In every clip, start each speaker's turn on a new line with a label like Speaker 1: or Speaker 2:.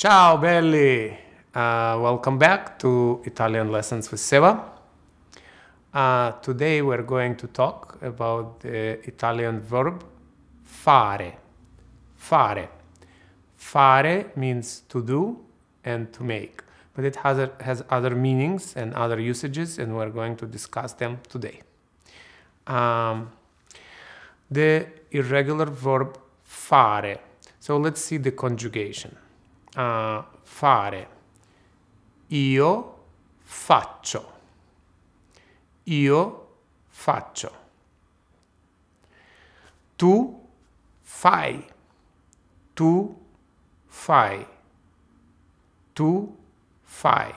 Speaker 1: Ciao belli! Uh, welcome back to Italian Lessons with Seva. Uh, today we're going to talk about the Italian verb fare. Fare. Fare means to do and to make, but it has, a, has other meanings and other usages, and we're going to discuss them today. Um, the irregular verb fare. So let's see the conjugation. a fare. Io faccio. Io faccio. Tu fai. Tu fai. Tu fai.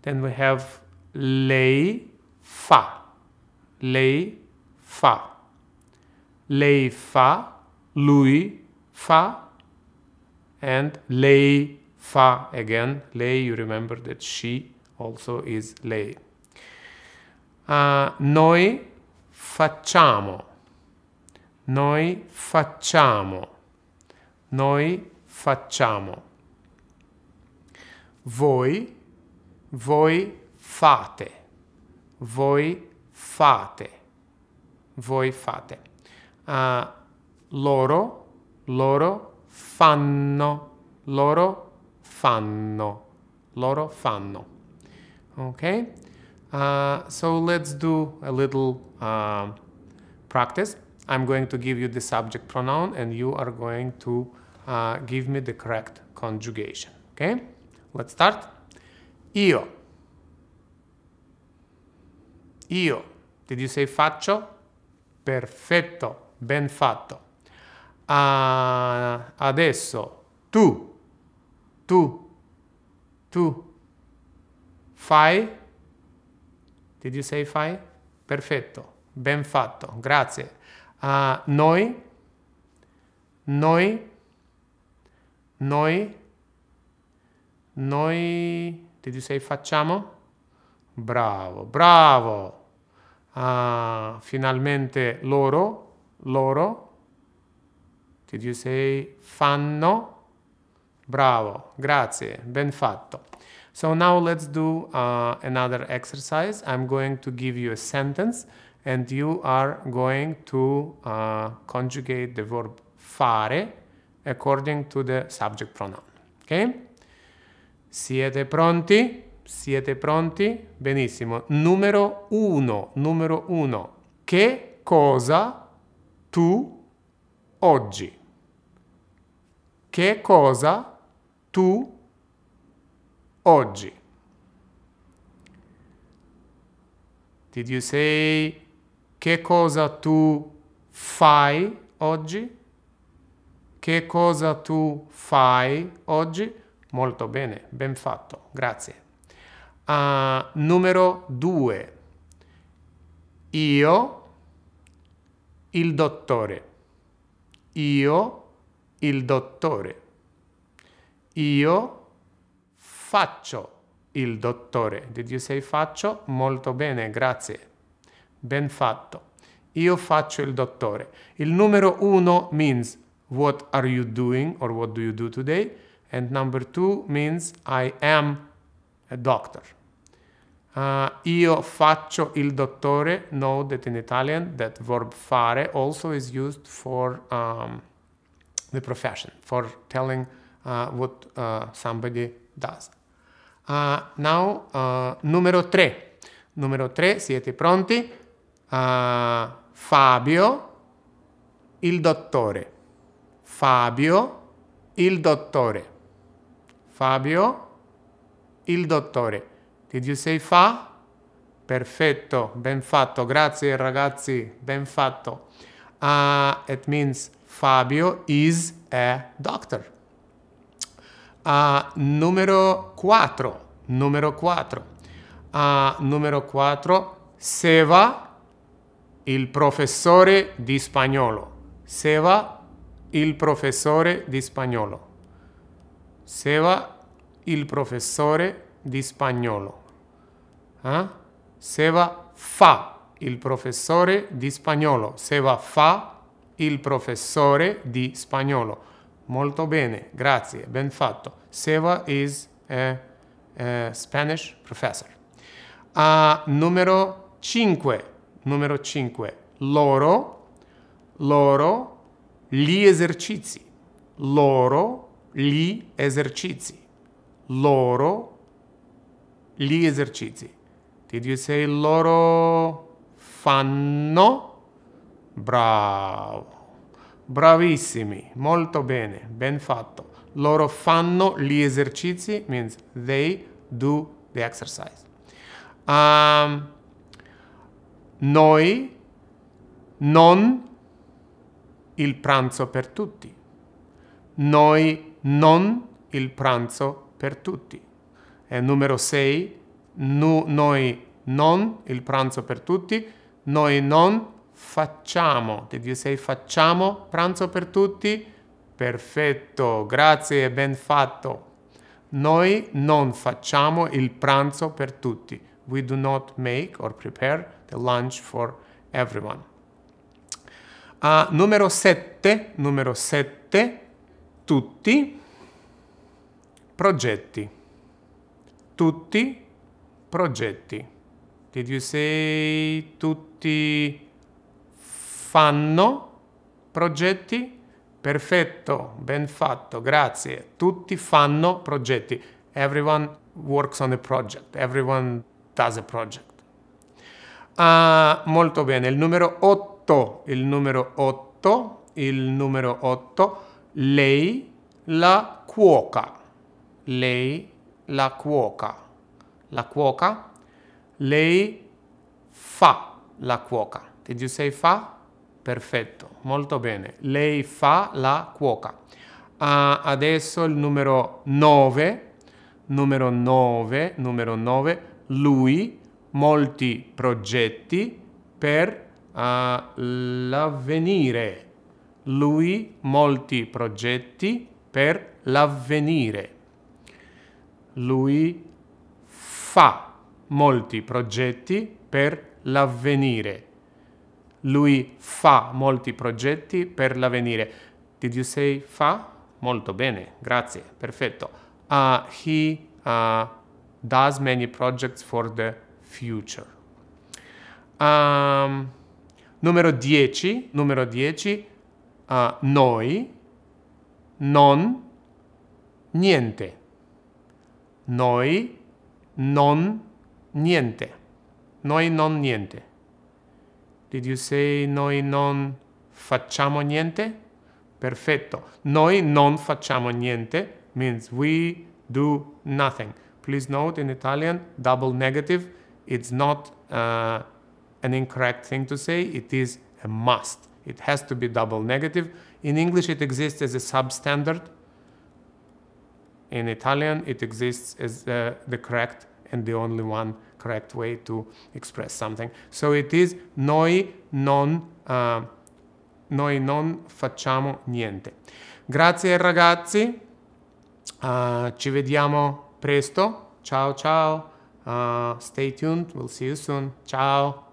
Speaker 1: Then we have lei fa. Lei fa. Lei fa, lui fa, and lei fa again. Lei, you remember that she also is lei. Uh, noi facciamo, noi facciamo, noi facciamo. Voi, voi fate, voi fate, voi fate. Uh, loro, loro fanno, loro fanno, loro fanno. Okay, uh, so let's do a little uh, practice. I'm going to give you the subject pronoun and you are going to uh, give me the correct conjugation. Okay, let's start. Io. Io. Did you say faccio? Perfetto, ben fatto. a, adesso tu, tu, tu fai. Did you say fai? Perfetto, ben fatto, grazie. Uh, noi, noi, noi, noi, did you say facciamo? Bravo, bravo. Uh, finalmente loro, loro Did you say fanno? Bravo, grazie, ben fatto. So now let's do uh, another exercise. I'm going to give you a sentence and you are going to uh, conjugate the verb fare according to the subject pronoun. Okay? Siete pronti? Siete pronti? Benissimo. Numero uno, numero uno. Che cosa tu oggi? che cosa tu oggi? Did you say che cosa tu fai oggi? Che cosa tu fai oggi? Molto bene, ben fatto, grazie. Uh, numero due. Io, il dottore. Io, il dottore. Io faccio il dottore. Did you say faccio? Molto bene, grazie. Ben fatto. Io faccio il dottore. Il numero uno means what are you doing or what do you do today? And number two means I am a doctor. Uh, io faccio il dottore. Know that in Italian that verb fare also is used for um, the profession, for telling uh, what uh, somebody does. Uh, now, numero tre. Numero tre, siete pronti? Fabio, il dottore. Fabio, il dottore. Fabio, il dottore. Did you say fa? Perfetto, ben fatto, grazie ragazzi, ben fatto. Uh, it means Fabio is a doctor. Uh, numero 4. Numero 4. Uh, ah, numero 4. Seva, il professore di spagnolo. Seva, il professore di spagnolo. Seva, il professore di spagnolo. Eh? Seva fa, il professore di spagnolo. Seva fa il professore di spagnolo. Molto bene, grazie, ben fatto. Seva is a, a Spanish professor. Uh, numero 5, numero 5, loro, loro, gli esercizi, loro, gli esercizi, loro, gli esercizi. Did you say loro fanno? Bravo. Bravissimi, molto bene, ben fatto. Loro fanno gli esercizi, means they do the exercise. Um, noi non il pranzo per tutti. Noi non il pranzo per tutti. E numero 6, noi non il pranzo per tutti, noi non facciamo. Did you say facciamo pranzo per tutti? Perfetto, grazie, ben fatto. Noi non facciamo il pranzo per tutti. We do not make or prepare the lunch for everyone. Uh, numero 7, numero 7, tutti, progetti. Tutti, progetti. Did you say tutti fanno progetti? Perfetto, ben fatto, grazie. Tutti fanno progetti. Everyone works on a project. Everyone does a project. Ah, molto bene, il numero 8, il numero 8, il numero 8, lei la cuoca. Lei la cuoca. La cuoca. Lei fa la cuoca. Did you say fa? Perfetto, molto bene. Lei fa la cuoca. Uh, adesso il numero 9, numero 9, numero 9, lui, molti progetti per uh, l'avvenire. Lui, molti progetti per l'avvenire. Lui fa molti progetti per l'avvenire. Lui fa molti progetti per l'avvenire. Did you say fa? Molto bene, grazie, perfetto. Uh, he uh, does many projects for the future. Um, numero 10, numero 10, uh, noi, non, niente. Noi, non, niente. Noi, non, niente. Did you say noi non facciamo niente? Perfetto. Noi non facciamo niente means we do nothing. Please note in Italian, double negative, it's not uh, an incorrect thing to say, it is a must. It has to be double negative. In English, it exists as a substandard. In Italian, it exists as uh, the correct and the only one correct way to express something. So it is noi non, uh, noi non facciamo niente. Grazie ragazzi, uh, ci vediamo presto. Ciao ciao, uh, stay tuned, we'll see you soon. Ciao.